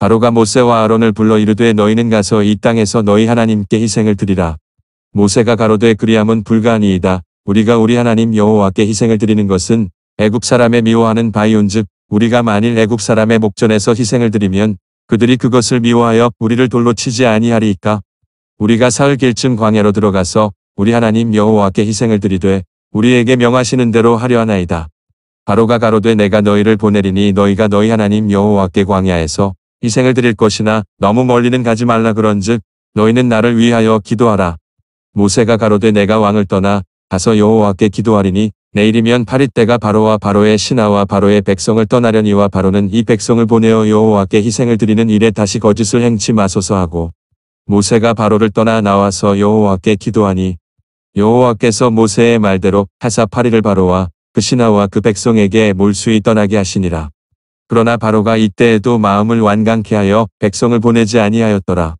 바로가 모세와 아론을 불러 이르되 너희는 가서 이 땅에서 너희 하나님께 희생을 드리라. 모세가 가로되 그리함은 불가하니이다. 우리가 우리 하나님 여호와께 희생을 드리는 것은 애국 사람의 미워하는 바이온즉 우리가 만일 애국 사람의 목전에서 희생을 드리면 그들이 그것을 미워하여 우리를 돌로 치지 아니하리이까. 우리가 사흘 길쯤 광야로 들어가서 우리 하나님 여호와께 희생을 드리되 우리에게 명하시는 대로 하려 하나이다. 바로가 가로되 내가 너희를 보내리니 너희가 너희 하나님 여호와께 광야에서 희생을 드릴 것이나 너무 멀리는 가지 말라 그런즉 너희는 나를 위하여 기도하라. 모세가 가로되 내가 왕을 떠나 가서 여호와께 기도하리니 내일이면 파리떼가 바로와 바로의 신하와 바로의 백성을 떠나려니와 바로는 이 백성을 보내어 여호와께 희생을 드리는 일에 다시 거짓을 행치 마소서 하고 모세가 바로를 떠나 나와서 여호와께 기도하니 여호와께서 모세의 말대로 하사파리를 바로와 그 신하와 그 백성에게 몰수히 떠나게 하시니라. 그러나 바로가 이때에도 마음을 완강케 하여 백성을 보내지 아니하였더라.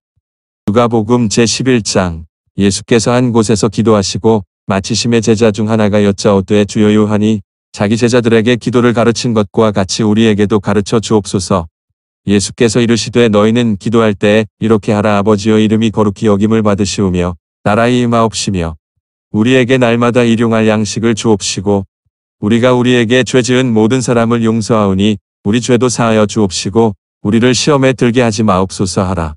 누가복음 제11장 예수께서 한 곳에서 기도하시고 마치심의 제자 중 하나가 여자오되 주여 요하니 자기 제자들에게 기도를 가르친 것과 같이 우리에게도 가르쳐 주옵소서 예수께서 이르시되 너희는 기도할 때에 이렇게 하라 아버지여 이름이 거룩히 여김을 받으시오며 나라의 임하옵시며 우리에게 날마다 일용할 양식을 주옵시고 우리가 우리에게 죄 지은 모든 사람을 용서하오니 우리 죄도 사하여 주옵시고 우리를 시험에 들게 하지 마옵소서 하라.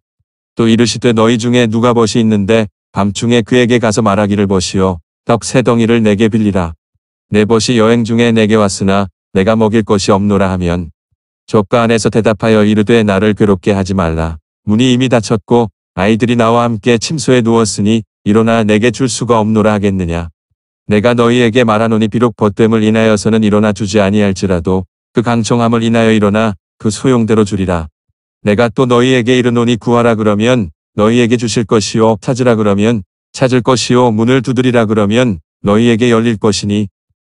또 이르시되 너희 중에 누가 벗이 있는데 밤중에 그에게 가서 말하기를 벗이요 떡세 덩이를 내게 빌리라. 내 벗이 여행 중에 내게 왔으나 내가 먹일 것이 없노라 하면 조카 안에서 대답하여 이르되 나를 괴롭게 하지 말라. 문이 이미 닫혔고 아이들이 나와 함께 침소에 누웠으니 일어나 내게 줄 수가 없노라 하겠느냐. 내가 너희에게 말하노니 비록 벗됨을 인하여서는 일어나 주지 아니할지라도 그 강청함을 인하여 일어나 그 소용대로 주리라. 내가 또 너희에게 이르노니 구하라 그러면 너희에게 주실 것이요 찾으라 그러면 찾을 것이요 문을 두드리라 그러면 너희에게 열릴 것이니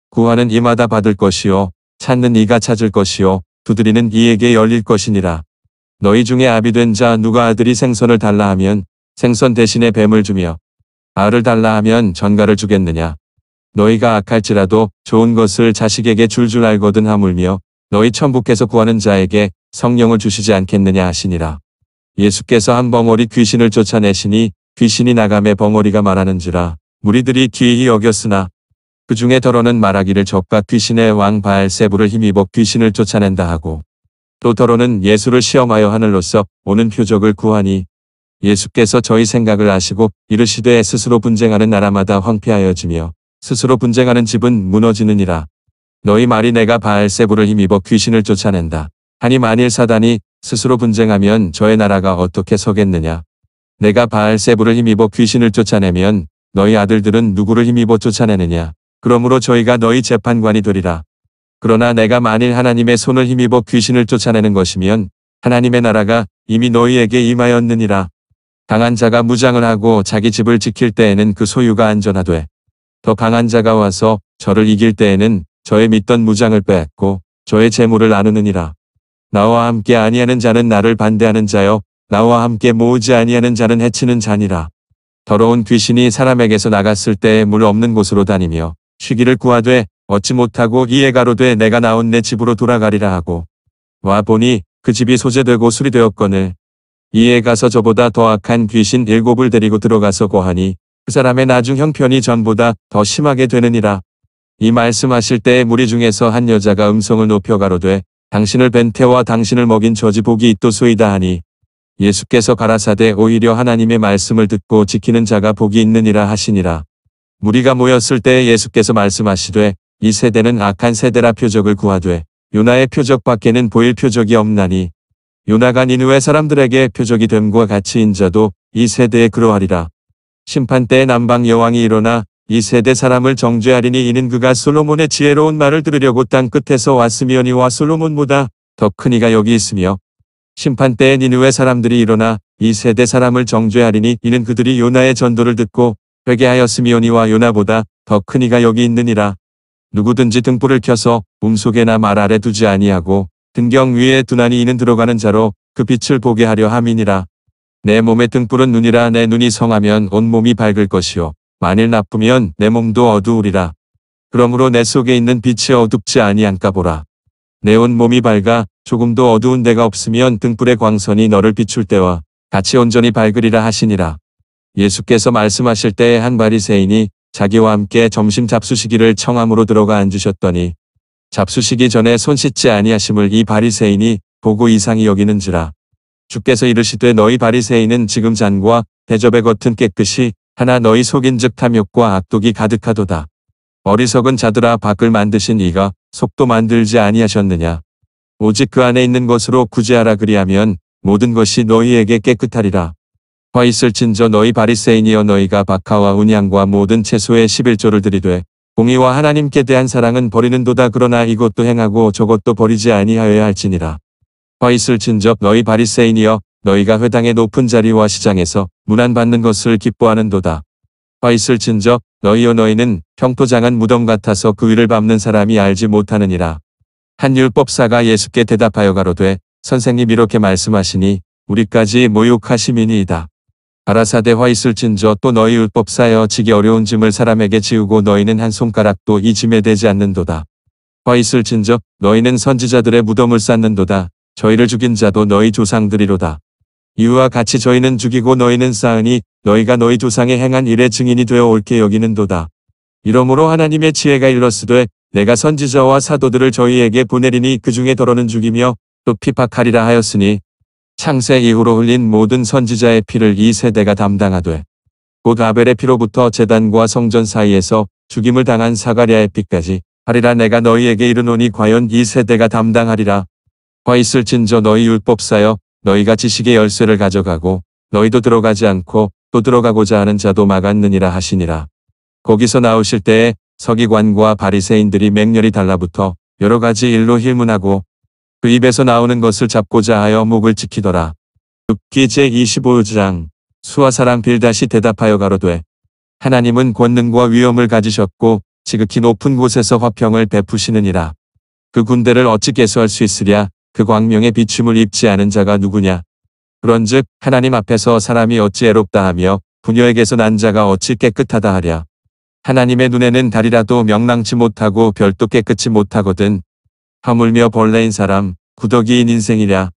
구하는 이마다 받을 것이요 찾는 이가 찾을 것이요 두드리는 이에게 열릴 것이니라. 너희 중에 아비 된 자 누가 아들이 생선을 달라 하면 생선 대신에 뱀을 주며 알을 달라 하면 전가를 주겠느냐. 너희가 악할지라도 좋은 것을 자식에게 줄줄 알거든 하물며 너희 천국에서 구하는 자에게 성령을 주시지 않겠느냐 하시니라. 예수께서 한 벙어리 귀신을 쫓아내시니 귀신이 나감에 벙어리가 말하는지라 무리들이 기히 여겼으나 그 중에 더러는 말하기를 적과 귀신의 왕 바알세부를 힘입어 귀신을 쫓아낸다 하고 또 더러는 예수를 시험하여 하늘로서 오는 표적을 구하니 예수께서 저희 생각을 아시고 이르시되 스스로 분쟁하는 나라마다 황폐하여지며 스스로 분쟁하는 집은 무너지느니라. 너희 말이 내가 바알세부를 힘입어 귀신을 쫓아낸다. 아니 만일 사단이 스스로 분쟁하면 저의 나라가 어떻게 서겠느냐. 내가 바알세부를 힘입어 귀신을 쫓아내면 너희 아들들은 누구를 힘입어 쫓아내느냐. 그러므로 저희가 너희 재판관이 되리라. 그러나 내가 만일 하나님의 손을 힘입어 귀신을 쫓아내는 것이면 하나님의 나라가 이미 너희에게 임하였느니라. 강한 자가 무장을 하고 자기 집을 지킬 때에는 그 소유가 안전하되 더 강한 자가 와서 저를 이길 때에는 저의 믿던 무장을 뺏고 저의 재물을 나누느니라. 나와 함께 아니하는 자는 나를 반대하는 자요 나와 함께 모으지 아니하는 자는 해치는 자니라. 더러운 귀신이 사람에게서 나갔을 때에 물 없는 곳으로 다니며 쉬기를 구하되 얻지 못하고 이에 가로되 내가 나온 내 집으로 돌아가리라 하고 와 보니 그 집이 소재되고 수리되었거늘 이에 가서 저보다 더 악한 귀신 일곱을 데리고 들어가서 고하니 그 사람의 나중 형편이 전보다 더 심하게 되느니라 이 말씀하실 때에 무리 중에서 한 여자가 음성을 높여 가로되 당신을 벤테와 당신을 먹인 저지 복이 있도소이다 하니 예수께서 가라사대 오히려 하나님의 말씀을 듣고 지키는 자가 복이 있느니라 하시니라. 무리가 모였을 때에 예수께서 말씀하시되 이 세대는 악한 세대라 표적을 구하되 요나의 표적 밖에는 보일 표적이 없나니 요나가 니누의 사람들에게 표적이 됨과 같이 인자도 이 세대에 그러하리라. 심판 때에 남방 여왕이 일어나 이 세대 사람을 정죄하리니 이는 그가 솔로몬의 지혜로운 말을 들으려고 땅 끝에서 왔으며니와 솔로몬보다 더 큰 이가 여기 있으며 심판 때에 니누의 사람들이 일어나 이 세대 사람을 정죄하리니 이는 그들이 요나의 전도를 듣고 회개하였음이오니와 요나보다 더 큰 이가 여기 있느니라. 누구든지 등불을 켜서 몸속에나 말 아래 두지 아니하고 등경 위에 두나니 이는 들어가는 자로 그 빛을 보게 하려 함이니라. 내 몸의 등불은 눈이라 내 눈이 성하면 온 몸이 밝을 것이요. 만일 나쁘면 내 몸도 어두우리라. 그러므로 내 속에 있는 빛이 어둡지 아니한가 보라. 내 온 몸이 밝아 조금도 어두운 데가 없으면 등불의 광선이 너를 비출 때와 같이 온전히 밝으리라 하시니라. 예수께서 말씀하실 때에 한 바리새인이 자기와 함께 점심 잡수시기를 청함으로 들어가 앉으셨더니 잡수시기 전에 손 씻지 아니하심을 이 바리새인이 보고 이상히 여기는지라. 주께서 이르시되 너희 바리새인은 지금 잔과 대접의 겉은 깨끗이 하나 너희 속인즉 탐욕과 악독이 가득하도다. 어리석은 자들아 밖을 만드신 이가 속도 만들지 아니하셨느냐. 오직 그 안에 있는 것으로 구제하라 그리하면 모든 것이 너희에게 깨끗하리라. 화 있을진저 너희 바리세인이여 너희가 박하와 운양과 모든 채소의 11조를 들이되 공의와 하나님께 대한 사랑은 버리는도다 그러나 이것도 행하고 저것도 버리지 아니하여야 할지니라. 화 있을진저 너희 바리세인이여 너희가 회당의 높은 자리와 시장에서 문안받는 것을 기뻐하는도다. 화 있을진저 너희여 너희는 평토장한 무덤 같아서 그 위를 밟는 사람이 알지 못하느니라. 한 율법사가 예수께 대답하여 가로되 선생님 이렇게 말씀하시니 우리까지 모욕하심이이다 가라사대화 있을진저 또 너희 율법 사여 지기 어려운 짐을 사람에게 지우고 너희는 한 손가락도 이 짐에 대지 않는도다. 화 있을진저 너희는 선지자들의 무덤을 쌓는도다. 저희를 죽인 자도 너희 조상들이로다. 이와 같이 저희는 죽이고 너희는 쌓으니 너희가 너희 조상의 행한 일의 증인이 되어 올게 여기는도다. 이러므로 하나님의 지혜가 일렀으되 내가 선지자와 사도들을 저희에게 보내리니 그 중에 더러는 죽이며 또 피박하리라 하였으니 창세 이후로 흘린 모든 선지자의 피를 이 세대가 담당하되 곧 아벨의 피로부터 재단과 성전 사이에서 죽임을 당한 사가리아의 피까지 하리라 내가 너희에게 이르노니 과연 이 세대가 담당하리라 과 있을진저 너희 율법사여 너희가 지식의 열쇠를 가져가고 너희도 들어가지 않고 또 들어가고자 하는 자도 막았느니라 하시니라 거기서 나오실 때에 서기관과 바리새인들이 맹렬히 달라붙어 여러 가지 일로 힐문하고 그 입에서 나오는 것을 잡고자 하여 목을 지키더라. 욥기 제25장 수아사랑 빌다시 대답하여 가로되 하나님은 권능과 위엄을 가지셨고 지극히 높은 곳에서 화평을 베푸시느니라. 그 군대를 어찌 개수할 수 있으랴 그 광명의 비춤을 입지 않은 자가 누구냐. 그런즉 하나님 앞에서 사람이 어찌 애롭다 하며 부녀에게서 난 자가 어찌 깨끗하다 하랴. 하나님의 눈에는 달이라도 명랑치 못하고 별도 깨끗이 못하거든 하물며 벌레인 사람 구더기인 인생이랴.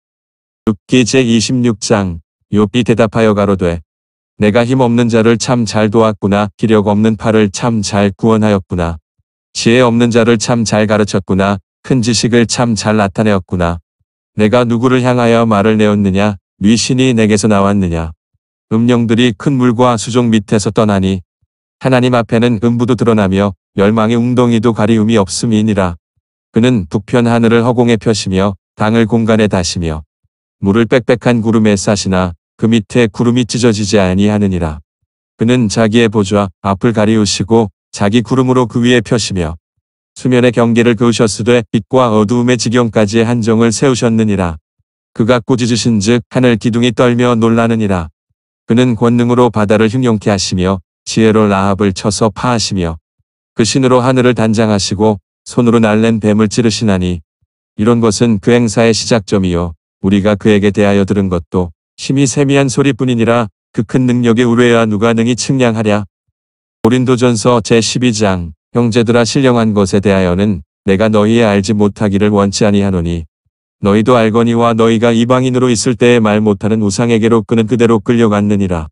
욥기 제26장 욥이 대답하여 가로되 내가 힘없는 자를 참 잘 도왔구나 기력 없는 팔을 참 잘 구원하였구나 지혜 없는 자를 참 잘 가르쳤구나 큰 지식을 참 잘 나타내었구나 내가 누구를 향하여 말을 내었느냐 위 신이 내게서 나왔느냐 음령들이 큰 물과 수종 밑에서 떠나니 하나님 앞에는 음부도 드러나며 멸망의 웅덩이도 가리움이 없음이니라 그는 북편 하늘을 허공에 펴시며 당을 공간에 다시며 물을 빽빽한 구름에 싸시나 그 밑에 구름이 찢어지지 아니하느니라. 그는 자기의 보좌 앞을 가리우시고 자기 구름으로 그 위에 펴시며 수면의 경계를 그으셨으되 빛과 어두움의 지경까지의 한정을 세우셨느니라. 그가 꾸짖으신 즉 하늘 기둥이 떨며 놀라느니라. 그는 권능으로 바다를 흉용케 하시며 지혜로 라합을 쳐서 파하시며 그 신으로 하늘을 단장하시고 손으로 날랜 뱀을 찌르시나니 이런 것은 그 행사의 시작점이요 우리가 그에게 대하여 들은 것도 심히 세미한 소리뿐이니라 그 큰 능력의 우뢰야 누가 능히 측량하랴. 고린도전서 제12장 형제들아 신령한 것에 대하여는 내가 너희의 알지 못하기를 원치 아니하노니 너희도 알거니와 너희가 이방인으로 있을 때에 말 못하는 우상에게로 끄는 그대로 끌려갔느니라.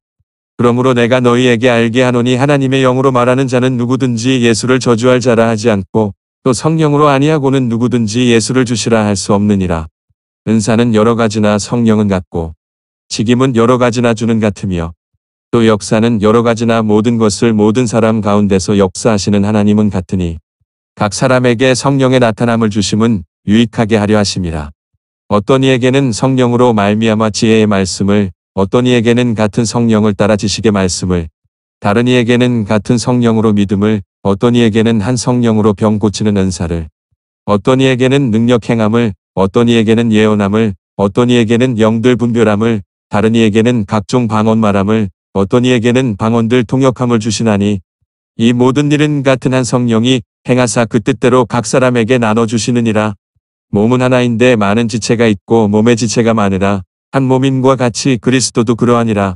그러므로 내가 너희에게 알게 하노니 하나님의 영으로 말하는 자는 누구든지 예수를 저주할 자라 하지 않고 또 성령으로 아니하고는 누구든지 예수를 주시라 할 수 없느니라. 은사는 여러 가지나 성령은 같고 직임은 여러 가지나 주는 같으며 또 역사는 여러 가지나 모든 것을 모든 사람 가운데서 역사하시는 하나님은 같으니 각 사람에게 성령의 나타남을 주심은 유익하게 하려 하심이라. 어떤 이에게는 성령으로 말미암아 지혜의 말씀을 어떤 이에게는 같은 성령을 따라 지식의 말씀을 다른 이에게는 같은 성령으로 믿음을 어떤 이에게는 한 성령으로 병 고치는 은사를, 어떤 이에게는 능력 행함을, 어떤 이에게는 예언함을, 어떤 이에게는 영들 분별함을, 다른 이에게는 각종 방언 말함을, 어떤 이에게는 방언들 통역함을 주시나니 이 모든 일은 같은 한 성령이 행하사 그 뜻대로 각 사람에게 나눠주시느니라. 몸은 하나인데 많은 지체가 있고 몸의 지체가 많으라. 한 몸인과 같이 그리스도도 그러하니라.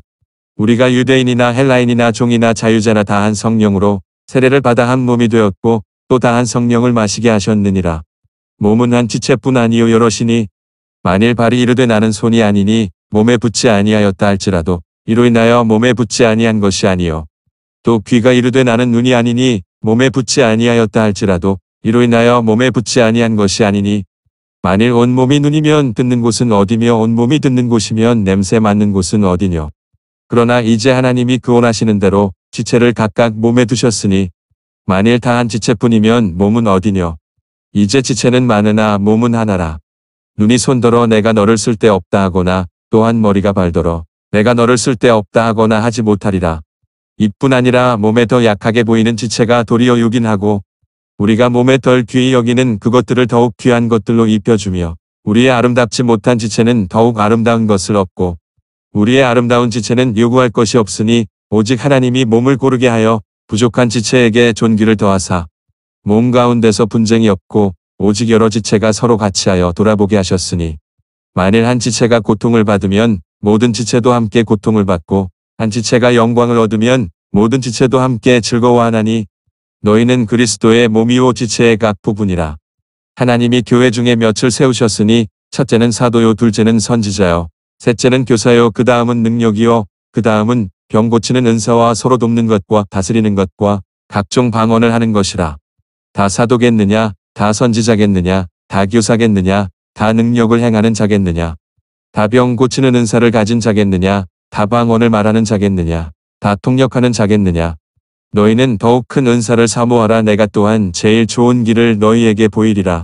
우리가 유대인이나 헬라인이나 종이나 자유자나 다 한 성령으로 세례를 받아 한 몸이 되었고 또 다 한 성령을 마시게 하셨느니라. 몸은 한 지체뿐 아니요 여럿이니 만일 발이 이르되 나는 손이 아니니 몸에 붙지 아니하였다 할지라도 이로 인하여 몸에 붙지 아니한 것이 아니요 또 귀가 이르되 나는 눈이 아니니 몸에 붙지 아니하였다 할지라도 이로 인하여 몸에 붙지 아니한 것이 아니니 만일 온 몸이 눈이면 듣는 곳은 어디며 온 몸이 듣는 곳이면 냄새 맡는 곳은 어디뇨 그러나 이제 하나님이 그 원하시는 대로 지체를 각각 몸에 두셨으니 만일 다한 지체뿐이면 몸은 어디냐 이제 지체는 많으나 몸은 하나라. 눈이 손더러 내가 너를 쓸데없다 하거나 또한 머리가 발더러 내가 너를 쓸데없다 하거나 하지 못하리라. 이뿐 아니라 몸에 더 약하게 보이는 지체가 도리어 요긴하고 우리가 몸에 덜 귀히 여기는 그것들을 더욱 귀한 것들로 입혀주며 우리의 아름답지 못한 지체는 더욱 아름다운 것을 얻고 우리의 아름다운 지체는 요구할 것이 없으니 오직 하나님이 몸을 고르게 하여 부족한 지체에게 존귀를 더하사 몸 가운데서 분쟁이 없고 오직 여러 지체가 서로 같이하여 돌아보게 하셨으니 만일 한 지체가 고통을 받으면 모든 지체도 함께 고통을 받고 한 지체가 영광을 얻으면 모든 지체도 함께 즐거워하나니 너희는 그리스도의 몸이요 지체의 각 부분이라. 하나님이 교회 중에 몇을 세우셨으니 첫째는 사도요 둘째는 선지자요 셋째는 교사요 그 다음은 능력이요 그 다음은 병 고치는 은사와 서로 돕는 것과 다스리는 것과 각종 방언을 하는 것이라. 다 사도겠느냐 다 선지자겠느냐 다 교사겠느냐 다 능력을 행하는 자겠느냐 다 병 고치는 은사를 가진 자겠느냐 다 방언을 말하는 자겠느냐 다 통역하는 자겠느냐 너희는 더욱 큰 은사를 사모하라 내가 또한 제일 좋은 길을 너희에게 보이리라.